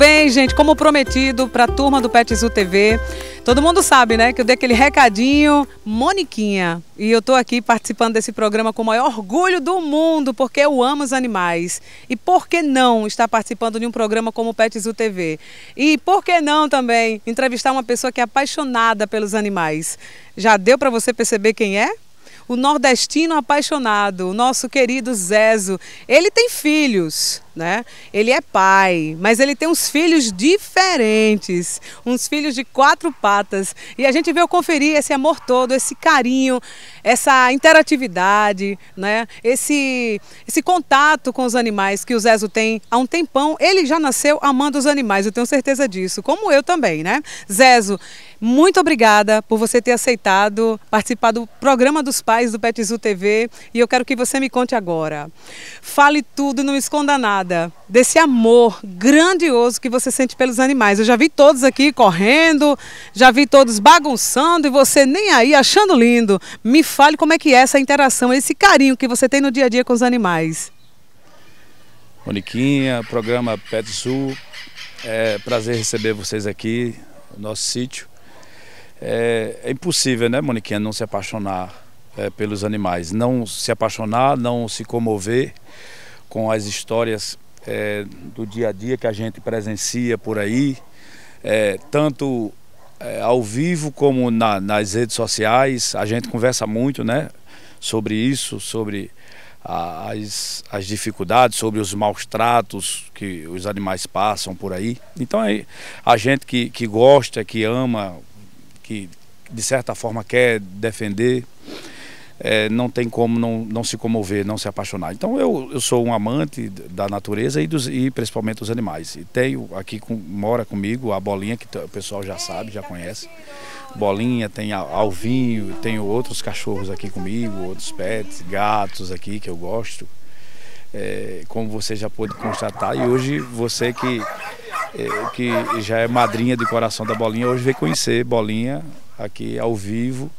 bem, gente? Como prometido para a turma do Pet TV, todo mundo sabe, né, que eu dei aquele recadinho, Moniquinha. E eu estou aqui participando desse programa com o maior orgulho do mundo, porque eu amo os animais. E por que não estar participando de um programa como o Pet TV? E por que não também entrevistar uma pessoa que é apaixonada pelos animais? Já deu para você perceber quem é? o nordestino apaixonado, o nosso querido Zezo. Ele tem filhos, né? Ele é pai, mas ele tem uns filhos diferentes, uns filhos de quatro patas. E a gente veio conferir esse amor todo, esse carinho, essa interatividade, né? Esse, esse contato com os animais que o Zezo tem há um tempão. Ele já nasceu amando os animais, eu tenho certeza disso, como eu também, né? Zezo, muito obrigada por você ter aceitado participar do programa dos pais do Petizu TV e eu quero que você me conte agora. Fale tudo, não esconda nada desse amor grandioso que você sente pelos animais. Eu já vi todos aqui correndo, já vi todos bagunçando e você nem aí achando lindo. Me fale como é que é essa interação, esse carinho que você tem no dia a dia com os animais. Moniquinha, programa Pet Sul, é prazer receber vocês aqui no nosso sítio. É, é impossível, né, Moniquinha, não se apaixonar é, pelos animais, não se apaixonar, não se comover com as histórias é, do dia a dia que a gente presencia por aí, é, tanto é, ao vivo como na, nas redes sociais. A gente conversa muito, né, sobre isso, sobre as, as dificuldades, sobre os maus tratos que os animais passam por aí. Então é, a gente que, que gosta, que ama que de certa forma quer defender, é, não tem como não, não se comover, não se apaixonar. Então eu, eu sou um amante da natureza e, dos, e principalmente dos animais. E tenho aqui, com, mora comigo a Bolinha, que o pessoal já sabe, já conhece. Bolinha, tem Alvinho, tenho outros cachorros aqui comigo, outros pets, gatos aqui que eu gosto. É, como você já pôde constatar, e hoje você que é, que já é madrinha de coração da Bolinha, hoje veio conhecer Bolinha aqui ao vivo.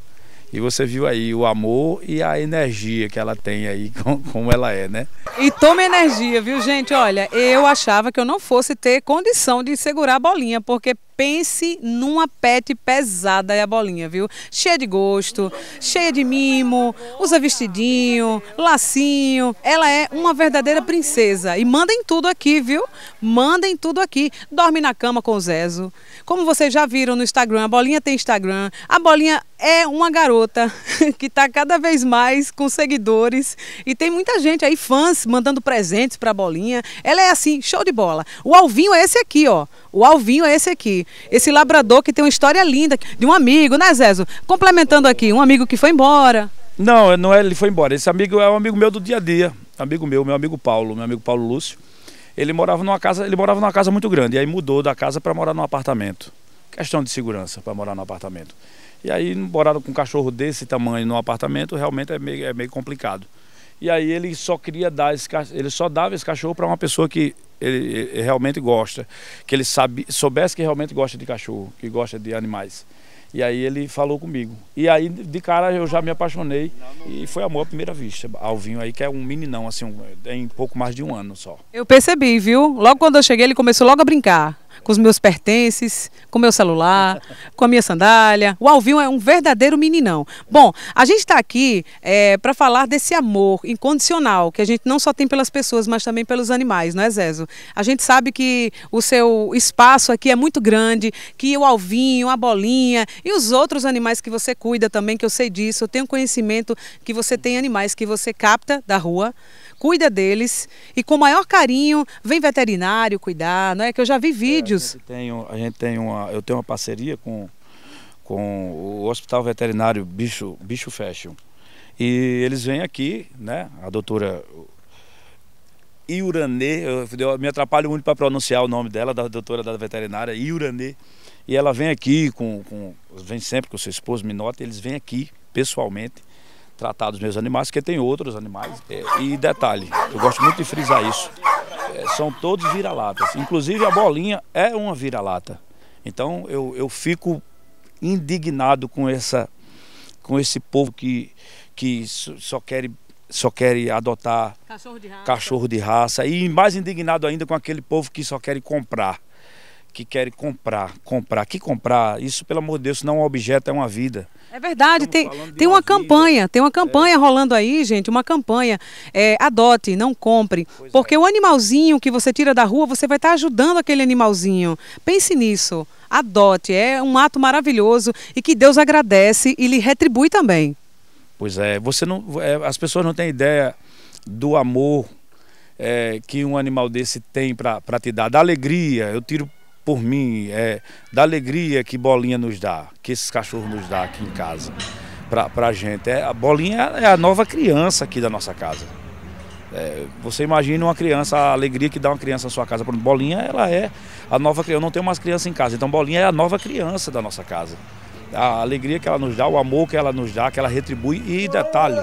E você viu aí o amor e a energia que ela tem aí, como ela é, né? E toma energia, viu, gente? Olha, eu achava que eu não fosse ter condição de segurar a bolinha, porque pense numa pet pesada é a bolinha, viu? Cheia de gosto, cheia de mimo, usa vestidinho, lacinho. Ela é uma verdadeira princesa. E mandem tudo aqui, viu? Mandem tudo aqui. Dorme na cama com o Zezo. Como vocês já viram no Instagram, a bolinha tem Instagram. A bolinha é uma garota que está cada vez mais com seguidores e tem muita gente aí, fãs, mandando presentes para a bolinha. Ela é assim, show de bola. O Alvinho é esse aqui, ó. O Alvinho é esse aqui. Esse labrador que tem uma história linda de um amigo, né, Zezo? Complementando aqui, um amigo que foi embora. Não, é, não é, ele foi embora. Esse amigo é um amigo meu do dia a dia. Amigo meu, meu amigo Paulo, meu amigo Paulo Lúcio. Ele morava numa casa, ele morava numa casa muito grande, e aí mudou da casa para morar num apartamento. Questão de segurança para morar num apartamento. E aí, morar com um cachorro desse tamanho num apartamento realmente é meio, é meio complicado. E aí ele só queria dar esse ele só dava esse cachorro para uma pessoa que ele, realmente gosta, que ele sabe, soubesse que realmente gosta de cachorro, que gosta de animais. E aí ele falou comigo. E aí de cara eu já me apaixonei e foi amor à primeira vista. Alvinho aí que é um meninão assim, um, pouco mais de um ano só. Eu percebi, viu? Logo quando eu cheguei ele começou logo a brincar com os meus pertences, com meu celular, com a minha sandália. O Alvinho é um verdadeiro meninão. Bom, a gente está aqui é, para falar desse amor incondicional que a gente não só tem pelas pessoas, mas também pelos animais, não é, Zezo? A gente sabe que o seu espaço aqui é muito grande, que o Alvinho, a Bolinha e os outros animais que você cuida também, que eu sei disso, eu tenho conhecimento que você tem animais que você capta da rua, cuida deles e com maior carinho vem veterinário cuidar, não é? Que eu já vi vídeos. É, a, gente tem, a gente tem uma, eu tenho uma parceria com, com o Hospital Veterinário Bicho, Bicho Fashion. E eles vêm aqui, né? A doutora Iuranê, eu, eu me atrapalho muito para pronunciar o nome dela, da doutora da veterinária, Iuranê. E ela vem aqui, com, com, vem sempre com seu esposo me nota eles vêm aqui pessoalmente tratar dos meus animais, porque tem outros animais. É, e detalhe, eu gosto muito de frisar isso. É, são todos vira-latas. Inclusive a bolinha é uma vira-lata. Então eu, eu fico indignado com essa com esse povo que, que só quer só querem adotar cachorro de, raça. cachorro de raça e mais indignado ainda com aquele povo que só quer comprar que querem comprar, comprar. Que comprar? Isso, pelo amor de Deus, não é um objeto, é uma vida. É verdade, tem, tem uma, uma campanha, tem uma é. campanha é. rolando aí, gente, uma campanha. É, adote, não compre. Pois é. porque é. o animalzinho que você tira da rua, você vai estar tá ajudando aquele animalzinho. Pense nisso. Adote, é um ato maravilhoso e que Deus agradece e lhe retribui também. Pois é, você não, é, as pessoas não têm ideia do amor que um animal desse tem para te dar, da alegria. Eu tiro por mim, é, da alegria que Bolinha nos dá, que esses cachorros nos dá aqui em casa, pra, a gente. É, a Bolinha é a nova criança aqui da nossa casa. É, você imagina uma criança, a alegria que dá uma criança na sua casa. Por exemplo, Bolinha, ela é a nova criança. Eu não tenho mais criança em casa, então Bolinha é a nova criança da nossa casa. A alegria que ela nos dá, o amor que ela nos dá, que ela retribui. E detalhe,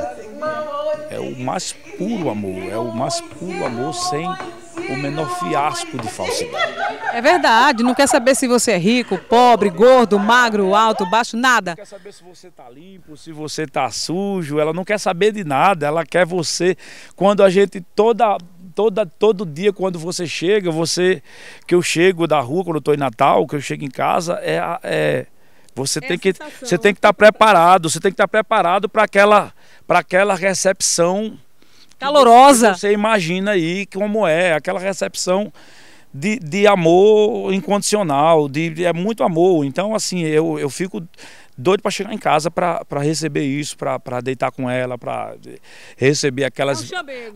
é o mais puro amor, é o mais puro amor sem o menor fiasco de falsidade. É verdade, não quer saber se você é rico, pobre, gordo, magro, alto, baixo, nada. Não quer saber se você está limpo, se você está sujo, ela não quer saber de nada, ela quer você. Quando a gente toda toda, todo dia quando você chega, você que eu chego da rua quando eu estou em Natal, que eu chego em casa, é, é você, é tem que, você tem que estar tá preparado, você tem que estar tá preparado para aquela, aquela recepção calorosa. Você imagina aí como é aquela recepção de, de amor incondicional, de, de, é muito amor. Então, assim, eu, eu fico doido para chegar em casa para receber isso, para deitar com ela, para receber aquelas,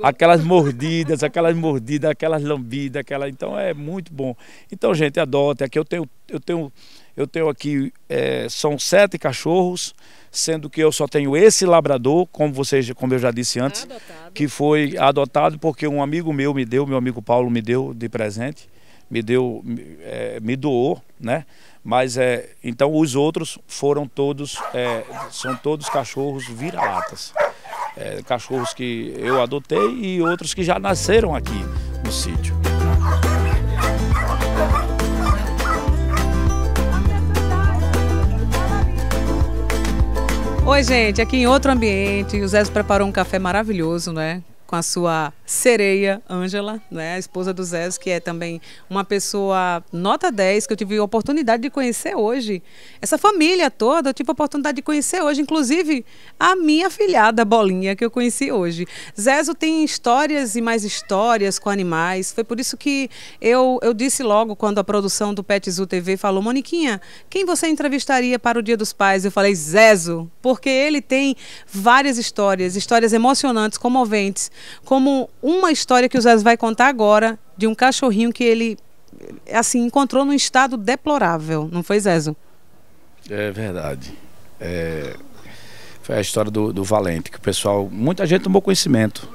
aquelas mordidas, aquelas mordidas, aquelas lambidas, aquela. Então é muito bom. Então, gente, adota. É Aqui eu tenho, eu tenho eu tenho aqui, é, são sete cachorros, sendo que eu só tenho esse labrador, como, vocês, como eu já disse antes, adotado. que foi adotado porque um amigo meu me deu, meu amigo Paulo me deu de presente, me deu, é, me doou, né? Mas é, então os outros foram todos, é, são todos cachorros vira-latas. É, cachorros que eu adotei e outros que já nasceram aqui no sítio. Oi, gente, aqui em outro ambiente, o Zé preparou um café maravilhoso, né? com a sua sereia, Ângela, né, a esposa do Zezo, que é também uma pessoa nota 10, que eu tive a oportunidade de conhecer hoje. Essa família toda, eu tive a oportunidade de conhecer hoje, inclusive a minha filhada Bolinha, que eu conheci hoje. Zezo tem histórias e mais histórias com animais, foi por isso que eu, eu disse logo quando a produção do Pet Zoo TV falou, Moniquinha, quem você entrevistaria para o Dia dos Pais? Eu falei, Zezo, porque ele tem várias histórias, histórias emocionantes, comoventes, como uma história que o Zé vai contar agora de um cachorrinho que ele assim encontrou num estado deplorável, não foi Zezo? É verdade. É... Foi a história do, do, Valente, que o pessoal, muita gente tomou conhecimento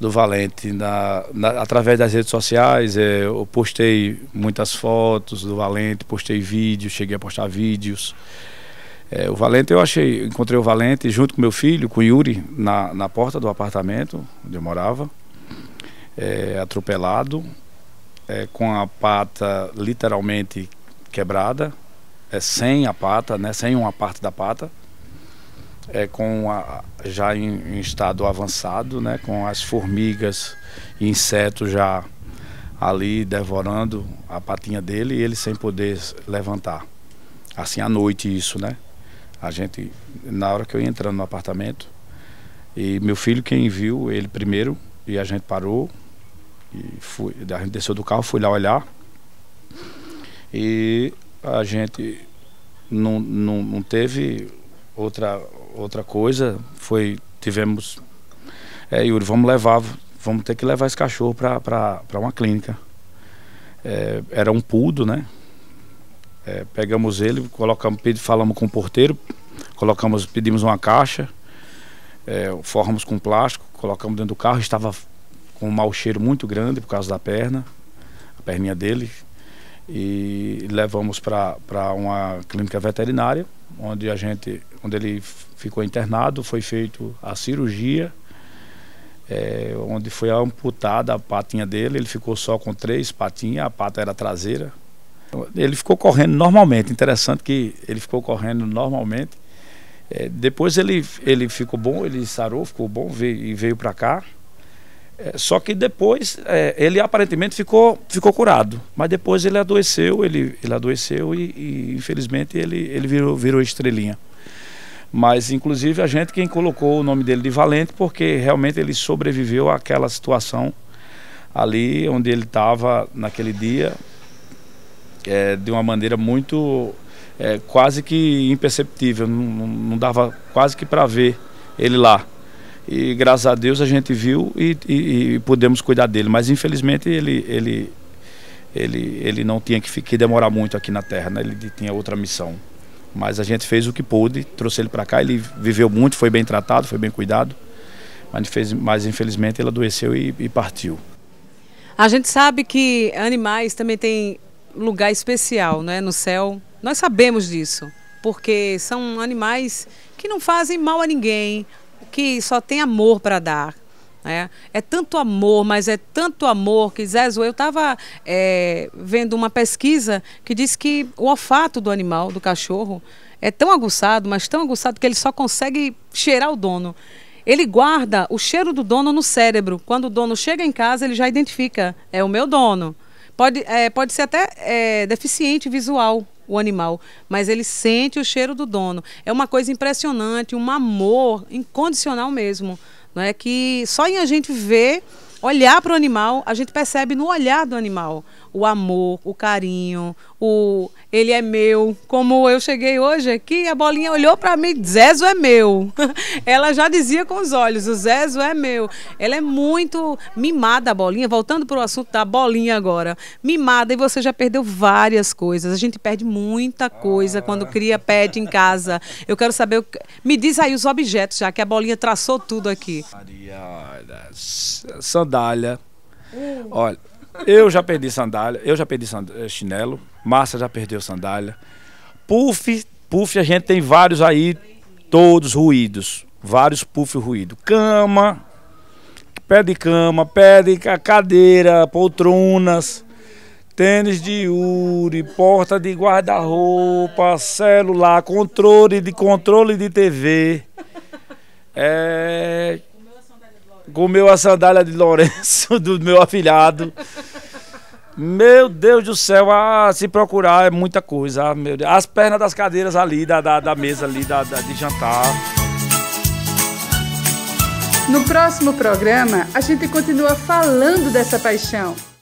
do Valente na, na através das redes sociais. É, eu postei muitas fotos do Valente, postei vídeos, cheguei a postar vídeos. É, o Valente, eu achei, encontrei o Valente junto com meu filho, com o Yuri, na, na porta do apartamento onde eu morava, é, atropelado, é, com a pata literalmente quebrada, é, sem a pata, né, sem uma parte da pata, é, com a, já em, em, estado avançado, né, com as formigas e insetos já ali devorando a patinha dele e ele sem poder levantar. Assim à noite isso, né? A gente, na hora que eu ia entrando no apartamento, e meu filho quem viu ele primeiro, e a gente parou, e fui, a gente desceu do carro, fui lá olhar. E a gente não, não, não teve outra, outra coisa, foi, tivemos, é, Yuri, vamos levar, vamos ter que levar esse cachorro para uma clínica. É, era um pudo, né? É, pegamos ele, colocamos, falamos com o porteiro, colocamos, pedimos uma caixa, é, formamos com plástico, colocamos dentro do carro, estava com um mau cheiro muito grande por causa da perna, a perninha dele, e levamos para uma clínica veterinária, onde a gente, onde ele ficou internado, foi feito a cirurgia, é, onde foi amputada a patinha dele, ele ficou só com três patinhas, a pata era traseira, ele ficou correndo normalmente. Interessante que ele ficou correndo normalmente. É, depois ele, ele ficou bom, ele sarou, ficou bom veio, e veio para cá. É, só que depois é, ele aparentemente ficou, ficou curado, mas depois ele adoeceu, ele, ele adoeceu e, e, infelizmente ele, ele virou, virou estrelinha. Mas inclusive a gente quem colocou o nome dele de Valente porque realmente ele sobreviveu àquela situação ali onde ele estava naquele dia é, de uma maneira muito é, quase que imperceptível, não, não dava quase que para ver ele lá. E graças a Deus a gente viu e, e, e pudemos cuidar dele, mas infelizmente ele, ele, ele, ele não tinha que, ficar, demorar muito aqui na Terra, né? ele tinha outra missão. Mas a gente fez o que pôde, trouxe ele para cá, ele viveu muito, foi bem tratado, foi bem cuidado, mas, fez, mas infelizmente ele adoeceu e, e partiu. A gente sabe que animais também têm lugar especial né, no céu. Nós sabemos disso, porque são animais que não fazem mal a ninguém, que só tem amor para dar. É, é tanto amor, mas é tanto amor que Zezo, eu estava é, eh, vendo uma pesquisa que diz que o olfato do animal, do cachorro, é tão aguçado, mas tão aguçado que ele só consegue cheirar o dono. Ele guarda o cheiro do dono no cérebro. Quando o dono chega em casa, ele já identifica, é o meu dono. Pode, é, pode ser até é, deficiente visual o animal, mas ele sente o cheiro do dono. É uma coisa impressionante, um amor incondicional mesmo, não é que só em a gente ver, olhar para o animal, a gente percebe no olhar do animal o amor, o carinho, o ele é meu. Como eu cheguei hoje aqui, a bolinha olhou para mim, Zezo é meu. Ela já dizia com os olhos, o Zezo é meu. Ela é muito mimada a bolinha, voltando para o assunto da bolinha agora. Mimada e você já perdeu várias coisas. A gente perde muita coisa ah. quando cria pet em casa. Eu quero saber, me diz aí os objetos já que a bolinha traçou tudo aqui. Maria, olha, sandália. Uh. Olha, eu já perdi sandália, eu já perdi eh, chinelo, Massa já perdeu sandália. Puff, puff a gente tem vários aí, todos ruídos. Vários puff ruído. Cama, pé de cama, pé de cadeira, poltronas, tênis de uri, porta de guarda-roupa, celular, controle de controle de TV. É, comeu a sandália de Lourenço, do meu afilhado. Meu Deus do céu, ah, se procurar é muita coisa. Ah, meu Deus. As pernas das cadeiras ali, da, da, da mesa ali, da, da, de jantar. No próximo programa, a gente continua falando dessa paixão.